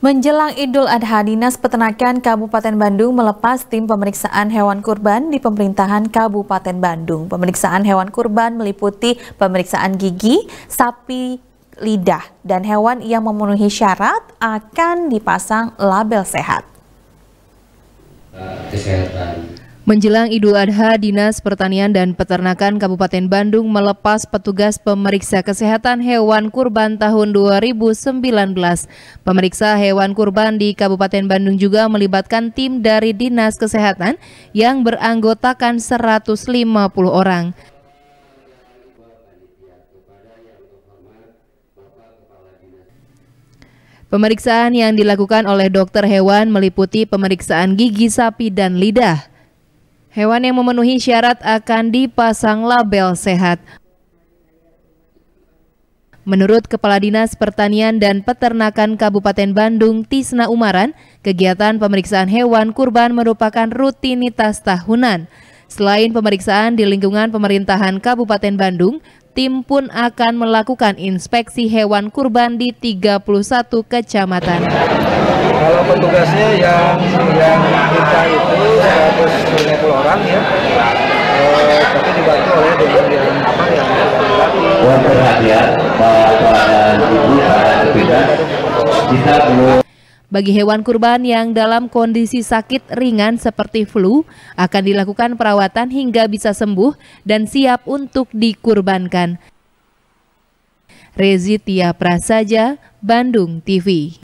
Menjelang Idul Adha, Dinas Peternakan Kabupaten Bandung melepas tim pemeriksaan hewan kurban di pemerintahan Kabupaten Bandung. Pemeriksaan hewan kurban meliputi pemeriksaan gigi, sapi, lidah, dan hewan yang memenuhi syarat akan dipasang label sehat. Eh, kesehatan Menjelang Idul Adha, Dinas Pertanian dan Peternakan Kabupaten Bandung melepas petugas pemeriksa kesehatan hewan kurban tahun 2019. Pemeriksa hewan kurban di Kabupaten Bandung juga melibatkan tim dari Dinas Kesehatan yang beranggotakan 150 orang. Pemeriksaan yang dilakukan oleh dokter hewan meliputi pemeriksaan gigi sapi dan lidah. Hewan yang memenuhi syarat akan dipasang label sehat. Menurut Kepala Dinas Pertanian dan Peternakan Kabupaten Bandung, Tisna Umaran, kegiatan pemeriksaan hewan kurban merupakan rutinitas tahunan. Selain pemeriksaan di lingkungan pemerintahan Kabupaten Bandung, tim pun akan melakukan inspeksi hewan kurban di 31 kecamatan. Kalau petugasnya yang yang kita bagi hewan kurban yang dalam kondisi sakit ringan seperti flu, akan dilakukan perawatan hingga bisa sembuh dan siap untuk dikurbankan. Rezitia Prasaja, Bandung TV